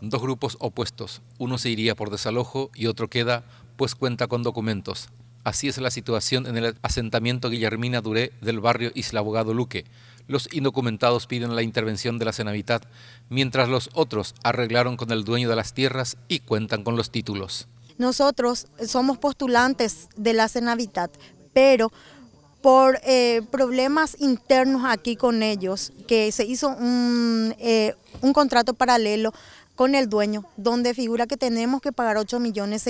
dos grupos opuestos. Uno se iría por desalojo y otro queda, pues cuenta con documentos. Así es la situación en el asentamiento Guillermina Duré del barrio Isla Abogado Luque. Los indocumentados piden la intervención de la Cenavitat, mientras los otros arreglaron con el dueño de las tierras y cuentan con los títulos. Nosotros somos postulantes de la Cenavitat, pero por eh, problemas internos aquí con ellos, que se hizo un, eh, un contrato paralelo con el dueño, donde figura que tenemos que pagar 8 millones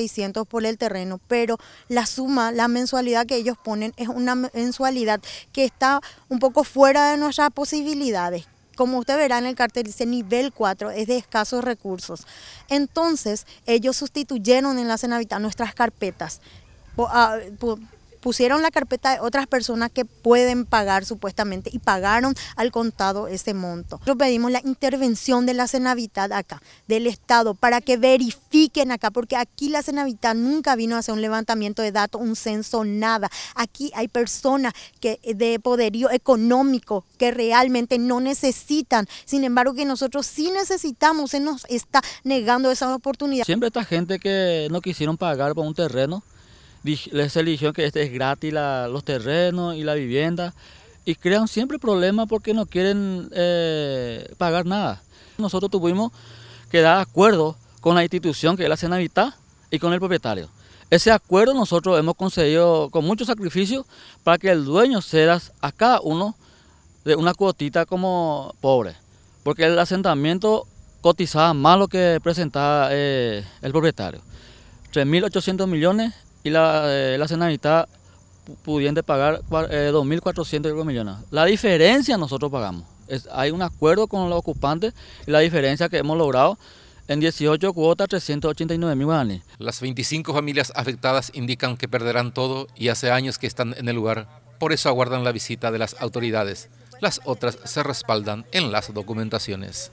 por el terreno, pero la suma, la mensualidad que ellos ponen es una mensualidad que está un poco fuera de nuestras posibilidades. Como usted verá en el cartel dice nivel 4, es de escasos recursos. Entonces, ellos sustituyeron en la Cenavita nuestras carpetas. Ah, pusieron la carpeta de otras personas que pueden pagar supuestamente y pagaron al contado ese monto. Nosotros pedimos la intervención de la Cenavitat acá, del Estado, para que verifiquen acá, porque aquí la Cenavitat nunca vino a hacer un levantamiento de datos, un censo, nada. Aquí hay personas que eh, de poderío económico que realmente no necesitan, sin embargo que nosotros sí necesitamos, se nos está negando esa oportunidad. Siempre esta gente que no quisieron pagar por un terreno, les eligió que este es gratis los terrenos y la vivienda y crean siempre problemas porque no quieren eh, pagar nada. Nosotros tuvimos que dar acuerdo con la institución que es la Cenavitar y con el propietario. Ese acuerdo nosotros hemos conseguido con mucho sacrificio para que el dueño ceda a cada uno de una cuotita como pobre, porque el asentamiento cotizaba más lo que presentaba eh, el propietario. 3.800 millones y la, eh, pudiendo pagar 2.400 eh, millones. La diferencia nosotros pagamos. hay un acuerdo con los ocupantes y la diferencia que hemos logrado en 18 cuotas 389 mil Las 25 familias afectadas indican que perderán todo y hace años que están en el lugar. Por eso aguardan la visita de las autoridades. Las otras se respaldan en las documentaciones.